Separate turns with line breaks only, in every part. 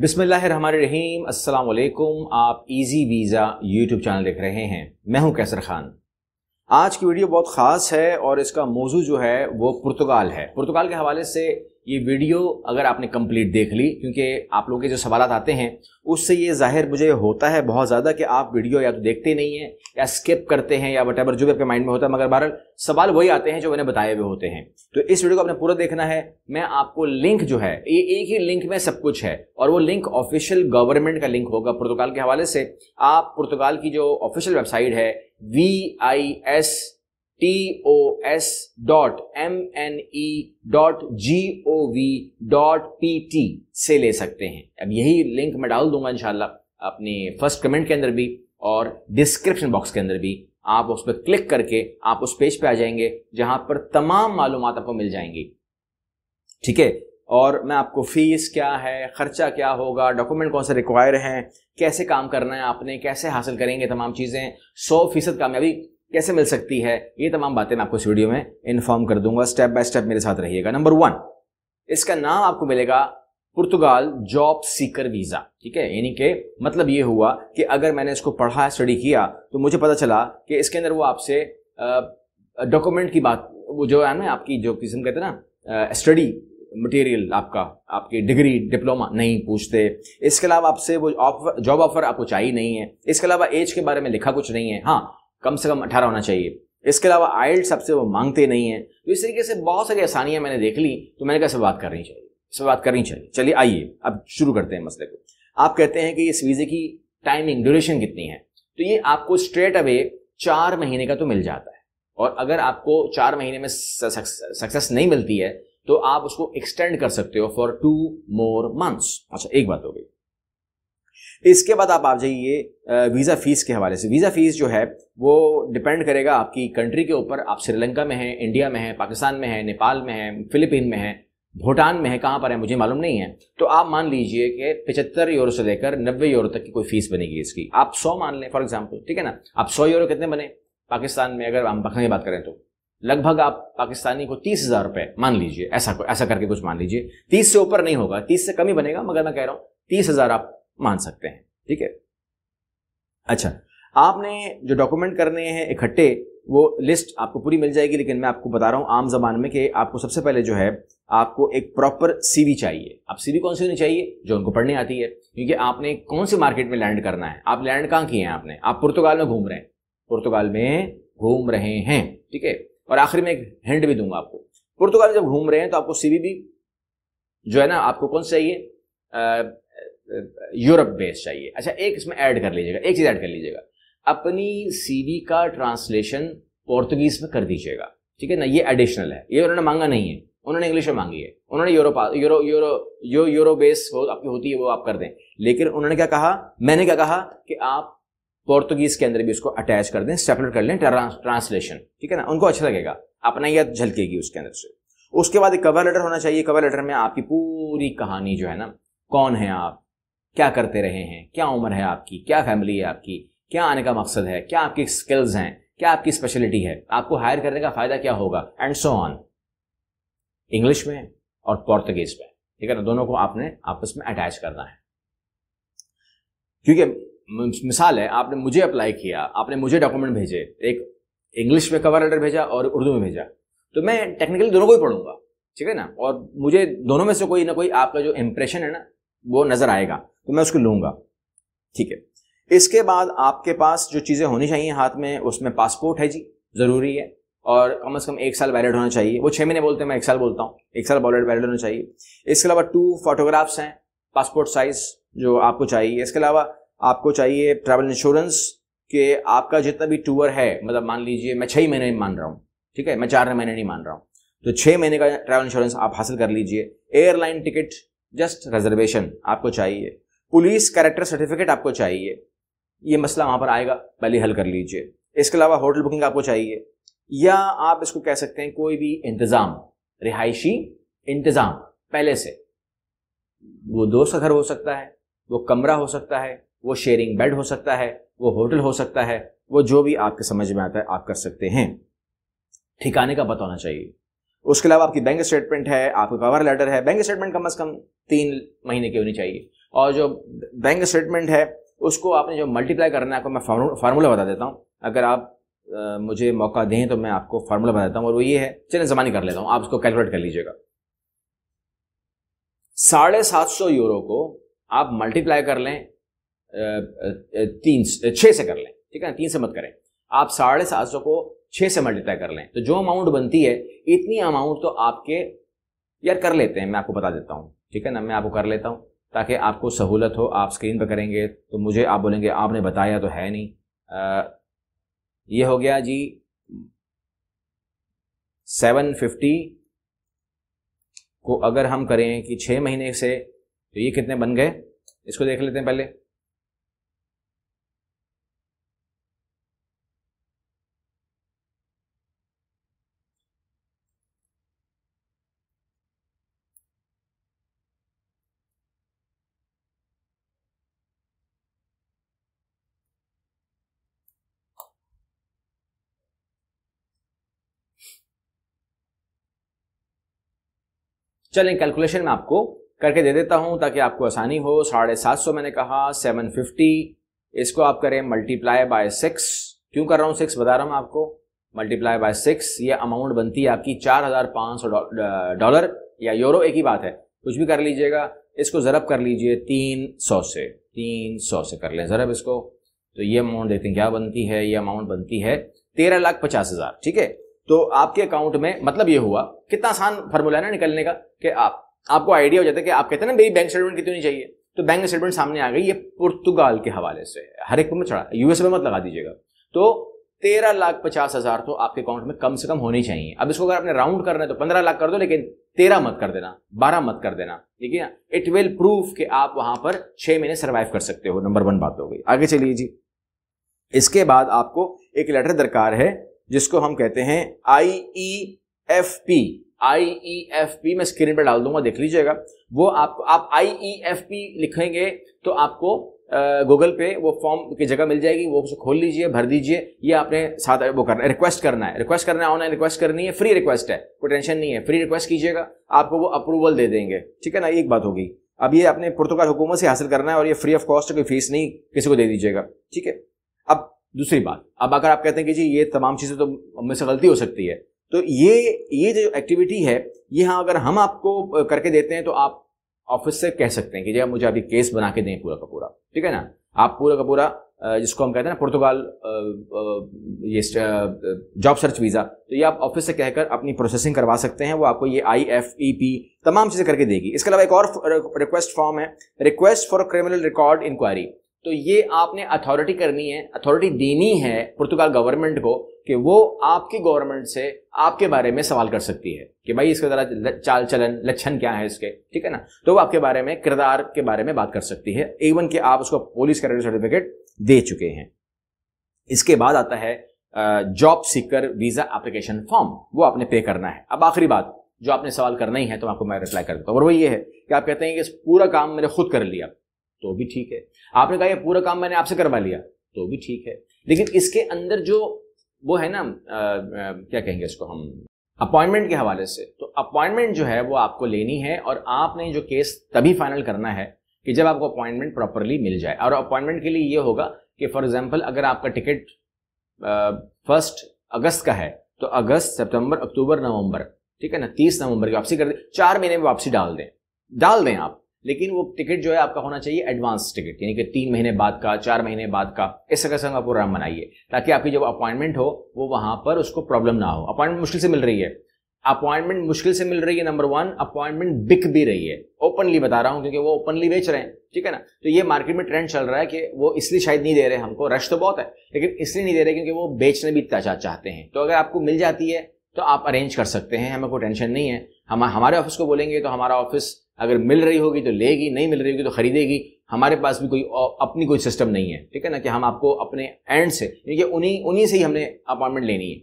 बिसमीम असलकुम आप इजी वीज़ा यूट्यूब चैनल देख रहे हैं मैं हूं कैसर खान आज की वीडियो बहुत ख़ास है और इसका मौजू जो है वो पुर्तगाल है पुर्तगाल के हवाले से ये वीडियो अगर आपने कंप्लीट देख ली क्योंकि आप लोग के जो सवाल आते हैं उससे ये जाहिर मुझे होता है बहुत ज़्यादा कि आप वीडियो या तो देखते नहीं हैं या स्किप करते हैं या वट जो भी आपके माइंड में होता है मगर बहरहाल सवाल वही आते हैं जो मैंने बताए हुए होते हैं तो इस वीडियो को आपने पूरा देखना है मैं आपको लिंक जो है ये एक ही लिंक में सब कुछ है और वो लिंक ऑफिशियल गवर्नमेंट का लिंक होगा पुर्तगाल के हवाले से आप पुर्तगाल की जो ऑफिशियल वेबसाइट है V I S T O S dot M N E dot G O V dot P T से ले सकते हैं अब यही लिंक मैं डाल दूंगा इनशाला अपने फर्स्ट कमेंट के अंदर भी और डिस्क्रिप्शन बॉक्स के अंदर भी आप उस पर क्लिक करके आप उस पेज पे आ जाएंगे जहां पर तमाम मालूम आपको मिल जाएंगी ठीक है और मैं आपको फीस क्या है खर्चा क्या होगा डॉक्यूमेंट कौन से रिक्वायर हैं कैसे काम करना है आपने कैसे हासिल करेंगे तमाम चीज़ें सौ फीसद कामयाबी कैसे मिल सकती है ये तमाम बातें मैं आपको इस वीडियो में इन्फॉर्म कर दूंगा स्टेप बाय स्टेप मेरे साथ रहिएगा नंबर वन इसका नाम आपको मिलेगा पुर्तगाल जॉब सीकर वीज़ा ठीक है यानी कि मतलब ये हुआ कि अगर मैंने इसको पढ़ा स्टडी किया तो मुझे पता चला कि इसके अंदर वो आपसे डॉक्यूमेंट की बात वो जो है ना आपकी जो किस्म कहते हैं ना स्टडी मटेरियल आपका आपकी डिग्री डिप्लोमा नहीं पूछते इसके अलावा आपसे वो ऑफर जॉब ऑफर आपको चाहिए नहीं है इसके अलावा एज के बारे में लिखा कुछ नहीं है हाँ कम से कम अठारह होना चाहिए इसके अलावा आइल्ड सबसे वो मांगते नहीं हैं तो इस तरीके से बहुत सारी आसानियाँ मैंने देख ली तो मैंने कैसे बात करनी चाहिए इससे बात करनी चाहिए चलिए आइए अब शुरू करते हैं मसले को आप कहते हैं कि इस वीज़े की टाइमिंग ड्यूरेशन कितनी है तो ये आपको स्ट्रेट अवे चार महीने का तो मिल जाता है और अगर आपको चार महीने में सक्सेस नहीं मिलती है तो आप उसको एक्सटेंड कर सकते हो फॉर टू मोर मंथ्स अच्छा एक बात हो गई इसके बाद आप आ जाइए वीज़ा फ़ीस के हवाले से वीज़ा फ़ीस जो है वो डिपेंड करेगा आपकी कंट्री के ऊपर आप श्रीलंका में हैं इंडिया में हैं पाकिस्तान में हैं नेपाल में हैं फिलिपीन में हैं भूटान में है कहाँ पर है मुझे मालूम नहीं है तो आप मान लीजिए कि पिछहत्तर यूरो से लेकर नब्बे यूरो तक की कोई फीस बनेगी इसकी आप सौ मान लें फॉर एग्जाम्पल ठीक है ना आप सौ यूरो कितने बने पाकिस्तान में अगर हम पखन की बात करें तो लगभग आप पाकिस्तानी को तीस हज़ार रुपये मान लीजिए ऐसा ऐसा करके कुछ मान लीजिए तीस से ऊपर नहीं होगा तीस से कम ही बनेगा मगर मैं कह रहा हूँ तीस हज़ार आप मान सकते हैं ठीक है अच्छा आपने जो डॉक्यूमेंट करने हैं इकट्ठे वो लिस्ट आपको पूरी मिल जाएगी लेकिन मैं आपको बता रहा हूँ आम जबान में कि आपको सबसे पहले जो है आपको एक प्रॉपर सीवी चाहिए आप सीवी कौन सी होनी चाहिए जो उनको पढ़ने आती है क्योंकि आपने कौन से मार्केट में लैंड करना है आप लैंड कहाँ किए हैं आपने आप पुर्तगाल में घूम रहे हैं पुर्तगाल में घूम रहे हैं ठीक है और आखिर में एक हिंड भी दूंगा आपको पुर्तगाल जब घूम रहे हैं तो आपको सीवी भी जो है ना आपको कौन सा चाहिए यूरोप बेस चाहिए अच्छा एक इसमें ऐड कर लीजिएगा एक चीज़ ऐड कर लीजिएगा अपनी सीवी का ट्रांसलेशन पोर्तुगीज में कर दीजिएगा ठीक है ना ये एडिशनल है ये उन्होंने मांगा नहीं है उन्होंने इंग्लिश में मांगी है उन्होंने यूरोप यूरो यूरो यो यूरो बेस हो आपकी होती है वो आप कर दें लेकिन उन्होंने क्या कहा मैंने क्या कहा कि आप पोर्तुगीज के अंदर भी उसको अटैच कर दें सेपरेट कर लें ट्रांसलेशन ठीक है ना उनको अच्छा लगेगा अपना यह झलकेगी उसके अंदर से उसके बाद एक कवर लेटर होना चाहिए कवर लेटर में आपकी पूरी कहानी जो है ना कौन है आप क्या करते रहे हैं क्या उम्र है आपकी क्या फैमिली है आपकी क्या आने का मकसद है क्या आपकी स्किल्स हैं क्या आपकी स्पेशलिटी है आपको हायर करने का फायदा क्या होगा एंड सो ऑन इंग्लिश में और पोर्तुगीज में ठीक है ना दोनों को आपने आपस में अटैच करना है क्योंकि मिसाल है आपने मुझे अप्लाई किया आपने मुझे डॉक्यूमेंट भेजे एक इंग्लिश में कवर लेटर भेजा और उर्दू में भेजा तो मैं टेक्निकली दोनों को ही पढ़ूंगा ठीक है ना और मुझे दोनों में से कोई ना कोई आपका जो इंप्रेशन है ना वो नजर आएगा तो मैं उसको लूंगा ठीक है इसके बाद आपके पास जो चीज़ें होनी चाहिए हाथ में उसमें पासपोर्ट है जी ज़रूरी है और कम से कम एक साल वैलिड होना चाहिए वो छह महीने बोलते हैं मैं एक साल बोलता हूँ एक साल वॉलेट वैलिड होना चाहिए इसके अलावा टू फोटोग्राफ्स हैं पासपोर्ट साइज जो आपको चाहिए इसके अलावा आपको चाहिए ट्रैवल इंश्योरेंस के आपका जितना भी टूर है मतलब मान लीजिए मैं छह महीने मान रहा हूँ ठीक है मैं चार महीने नहीं मान रहा हूँ तो छह महीने का ट्रैवल इंश्योरेंस आप हासिल कर लीजिए एयरलाइन टिकट जस्ट रिजर्वेशन आपको चाहिए पुलिस कैरेक्टर सर्टिफिकेट आपको चाहिए ये मसला वहां पर आएगा पहले हल कर लीजिए इसके अलावा होटल बुकिंग आपको चाहिए या आप इसको कह सकते हैं कोई भी इंतज़ाम रिहायशी इंतज़ाम पहले से वो दोस्त का घर हो सकता है वो कमरा हो सकता है वो शेयरिंग बेड हो सकता है वो होटल हो सकता है वो जो भी आपके समझ में आता है आप कर सकते हैं ठिकाने का पता होना चाहिए उसके अलावा आपकी बैंक स्टेटमेंट है आपका कवर लेटर है बैंक स्टेटमेंट कम अज़ कम तीन महीने की होनी चाहिए और जो बैंक स्टेटमेंट है उसको आपने जो मल्टीप्लाई करना है आपको मैं फार्मूला बता देता हूँ अगर आप आ, मुझे मौका दें तो मैं आपको फार्मूला बता देता हूँ और वो ये है चलिए जमा कर लेता हूँ आप उसको कैलकुलेट कर लीजिएगा साढ़े सात सौ यूरो को आप मल्टीप्लाई कर लें तीन छः से कर लें ठीक है तीन से मत करें आप साढ़े सात सौ को छः से मल्टीप्लाई कर लें तो जो अमाउंट बनती है इतनी अमाउंट तो आपके यार कर लेते हैं मैं आपको बता देता हूँ ठीक है ना मैं आपको कर लेता हूँ ताकि आपको सहूलत हो आप स्क्रीन पर करेंगे तो मुझे आप बोलेंगे आपने बताया तो है नहीं आ, ये हो गया जी सेवन फिफ्टी को अगर हम करें कि छः महीने से तो ये कितने बन गए इसको देख लेते हैं पहले चलें कैलकुलेशन में आपको करके दे देता हूं ताकि आपको आसानी हो साढ़े सात सौ मैंने कहा सेवन फिफ्टी इसको आप करें मल्टीप्लाई बाय सिक्स क्यों कर रहा हूँ सिक्स बता रहा हूँ आपको मल्टीप्लाई बाय सिक्स ये अमाउंट बनती है आपकी चार हज़ार पाँच सौ डॉलर या यूरो एक ही बात है कुछ भी कर लीजिएगा इसको ज़रब कर लीजिए तीन सौ से तीन सौ से कर लें ज़रब इसको तो ये अमाउंट देखते हैं क्या बनती है ये अमाउंट बनती है तेरह लाख पचास हज़ार ठीक है तो आपके अकाउंट में मतलब ये हुआ कितना आसान फॉर्मूला है ना निकलने का कि आप आपको आइडिया हो जाता है कि आप कहते हैं ना भाई बैंक स्टेटमेंट कितनी चाहिए तो बैंक स्टेटमेंट सामने आ गई ये पुर्तगाल के हवाले से हर एक में चढ़ा यूएस में मत लगा दीजिएगा तो तेरह लाख पचास हजार तो आपके अकाउंट में कम से कम होनी चाहिए अब इसको अगर आपने राउंड करना है तो पंद्रह लाख कर दो लेकिन तेरह मत कर देना बारह मत कर देना ठीक है इट विल प्रूव कि आप वहां पर छह महीने सर्वाइव कर सकते हो नंबर वन बात हो गई आगे चलिए जी इसके बाद आपको एक लेटर दरकार है जिसको हम कहते हैं I E F P I E F P मैं स्क्रीन पर डाल दूंगा देख लीजिएगा वो आपको आप आई ई एफ पी लिखेंगे तो आपको गूगल पे वो फॉर्म की जगह मिल जाएगी वो उसे खोल लीजिए भर दीजिए ये आपने साथ वो करना है रिक्वेस्ट करना है रिक्वेस्ट करना है ऑनलाइन रिक्वेस्ट करनी है फ्री रिक्वेस्ट है कोई टेंशन नहीं है फ्री रिक्वेस्ट कीजिएगा आपको वो अप्रूवल दे देंगे ठीक है ना एक बात होगी अब ये अपने पुर्तगाल हुकूमत से हासिल करना है और ये फ्री ऑफ कॉस्ट कोई फीस नहीं किसी को दे दीजिएगा ठीक है अब दूसरी बात अब अगर आप कहते हैं कि जी ये तमाम चीज़ें तो से गलती हो सकती है तो ये ये जो एक्टिविटी है ये हाँ अगर हम आपको करके देते हैं तो आप ऑफिस से कह सकते हैं कि जी मुझे अभी केस बना के दें पूरा का पूरा ठीक है ना आप पूरा का पूरा जिसको हम कहते हैं ना पुर्तगाल ये जॉब सर्च वीज़ा तो ये आप ऑफिस से कहकर अपनी प्रोसेसिंग करवा सकते हैं वो आपको ये आई एफ ई पी तमाम चीज़ें करके देगी इसके अलावा एक और रिक्वेस्ट फॉर्म है request for criminal record inquiry तो ये आपने अथॉरिटी करनी है अथॉरिटी देनी है पुर्तगाल गवर्नमेंट को कि वो आपकी गवर्नमेंट से आपके बारे में सवाल कर सकती है कि भाई इसका ज़रा चाल चलन लक्षण क्या है इसके ठीक है ना तो वो आपके बारे में किरदार के बारे में बात कर सकती है इवन कि आप उसको पुलिस कैरेक्टर सर्टिफिकेट दे चुके हैं इसके बाद आता है job seeker visa application form वो आपने पे करना है अब आखिरी बात जो आपने सवाल करना ही है तो आपको मैं रिप्लाई कर दूंगा और वो ये है कि आप कहते हैं कि पूरा काम मैंने खुद कर लिया तो भी ठीक है आपने कहा ये पूरा काम मैंने आपसे करवा लिया तो भी ठीक है लेकिन इसके अंदर जो वो है ना क्या कहेंगे इसको हम अपॉइंटमेंट के हवाले से तो अपॉइंटमेंट जो है वो आपको लेनी है और आपने जो केस तभी फाइनल करना है कि जब आपको अपॉइंटमेंट प्रॉपरली मिल जाए और अपॉइंटमेंट के लिए ये होगा कि फॉर एग्जाम्पल अगर आपका टिकट फर्स्ट अगस्त का है तो अगस्त सितंबर अक्टूबर नवंबर ठीक है ना तीस नवंबर की वापसी कर दें चार महीने में वापसी डाल दें डाल दें आप लेकिन वो टिकट जो है आपका होना चाहिए एडवांस टिकट यानी कि तीन महीने बाद का चार महीने बाद का इस तरह से आप प्रोग्राम बनाइए ताकि आपकी जब अपॉइंटमेंट हो वो वहाँ पर उसको प्रॉब्लम ना हो अपॉइंटमेंट मुश्किल से मिल रही है अपॉइंटमेंट मुश्किल से मिल रही है नंबर वन अपॉइंटमेंट बिक भी रही है ओपनली बता रहा हूँ क्योंकि वो ओपनली बेच रहे हैं ठीक है ना तो ये मार्केट में ट्रेंड चल रहा है कि वो इसलिए शायद नहीं दे रहे हमको रश तो बहुत है लेकिन इसलिए नहीं दे रहे क्योंकि वो बेचने भी चाहते हैं तो अगर आपको मिल जाती है तो आप अरेंज कर सकते हैं हमें कोई टेंशन नहीं है हम हमारे ऑफिस को बोलेंगे तो हमारा ऑफिस अगर मिल रही होगी तो लेगी नहीं मिल रही होगी तो खरीदेगी हमारे पास भी कोई अपनी कोई सिस्टम नहीं है ठीक है ना कि हम आपको अपने एंड से क्योंकि उन्हीं उन्हीं से ही हमने अपॉइंटमेंट लेनी है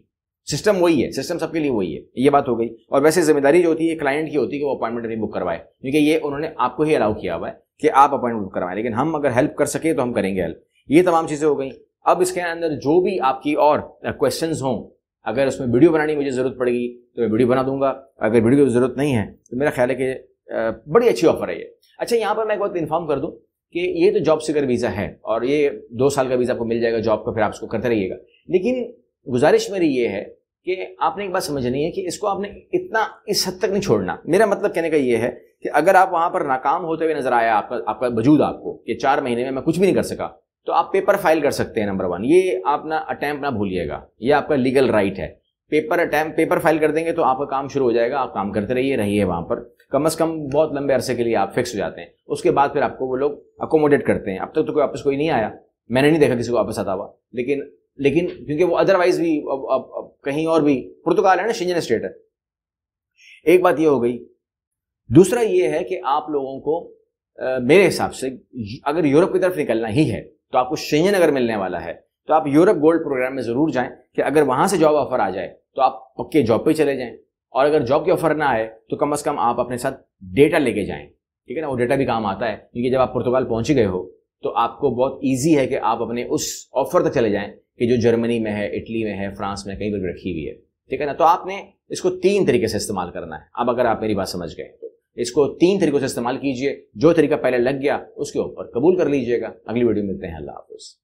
सिस्टम वही है सिस्टम सबके लिए वही है ये बात हो गई और वैसे जिम्मेदारी जो होती है क्लाइंट की होती है कि वो अपॉइंटमेंट नहीं बुक करवाए क्योंकि ये उन्होंने आपको ही अलाउ किया हुआ है कि आप अपॉइंटमेंट बुक करवाएं लेकिन हम अगर हेल्प कर सके तो हम करेंगे हेल्प ये तमाम चीज़ें हो गई अब इसके अंदर जो भी आपकी और क्वेश्चन हों अगर उसमें वीडियो बनाने की मुझे ज़रूरत पड़ेगी तो मैं वीडियो बना दूंगा अगर वीडियो की ज़रूरत नहीं है तो मेरा ख्याल है कि बड़ी अच्छी ऑफर है ये अच्छा यहाँ पर मैं एक बात इन्फॉर्म कर दूँ कि ये तो जॉब सीकर वीज़ा है और ये दो साल का वीज़ा आपको मिल जाएगा जॉब का फिर आप उसको करते रहिएगा लेकिन गुजारिश मेरी ये है कि आपने एक बात समझनी है कि इसको आपने इतना इस हद तक नहीं छोड़ना मेरा मतलब कहने का ये है कि अगर आप वहाँ पर नाकाम होते हुए नजर आया आपका आपका वजूद आपको कि चार महीने में मैं कुछ भी नहीं कर सका तो आप पेपर फाइल कर सकते हैं नंबर वन ये आप ना अटैम्प ना भूलिएगा ये आपका लीगल राइट है पेपर अटैम्प पेपर फाइल कर देंगे तो आपका काम शुरू हो जाएगा आप काम करते रहिए रहिए वहाँ पर कम अज़ कम बहुत लंबे अरसे के लिए आप फिक्स हो जाते हैं उसके बाद फिर आपको वो लोग अकोमोडेट करते हैं अब तक तो, तो कोई वापस कोई नहीं आया मैंने नहीं देखा किसी को वापस आता हुआ लेकिन लेकिन क्योंकि वो अदरवाइज भी अब, अब, अब कहीं और भी पुर्तगाल है ना शिंजन स्टेट है एक बात ये हो गई दूसरा ये है कि आप लोगों को आ, मेरे हिसाब से अगर यूरोप की तरफ निकलना ही है तो आपको शेंजन अगर मिलने वाला है तो आप यूरोप गोल्ड प्रोग्राम में ज़रूर जाएं कि अगर वहां से जॉब ऑफर आ जाए तो आप पक्के जॉब पे चले जाएं और अगर जॉब की ऑफर ना आए तो कम अज़ कम आप अपने साथ डेटा लेके जाएं ठीक है ना वो डेटा भी काम आता है क्योंकि जब आप पुर्तगाल पहुंच गए हो तो आपको बहुत ईजी है कि आप अपने उस ऑफर तक चले जाए कि जो जर्मनी में है इटली में है फ्रांस में कहीं पर रखी हुई है ठीक है ना तो आपने इसको तीन तरीके से इस्तेमाल करना है अब अगर आप मेरी बात समझ गए तो इसको तीन तरीकों से इस्तेमाल कीजिए जो तरीका पहले लग गया उसके ऊपर कबूल कर लीजिएगा अगली वीडियो मिलते हैं अल्लाह हाफिज़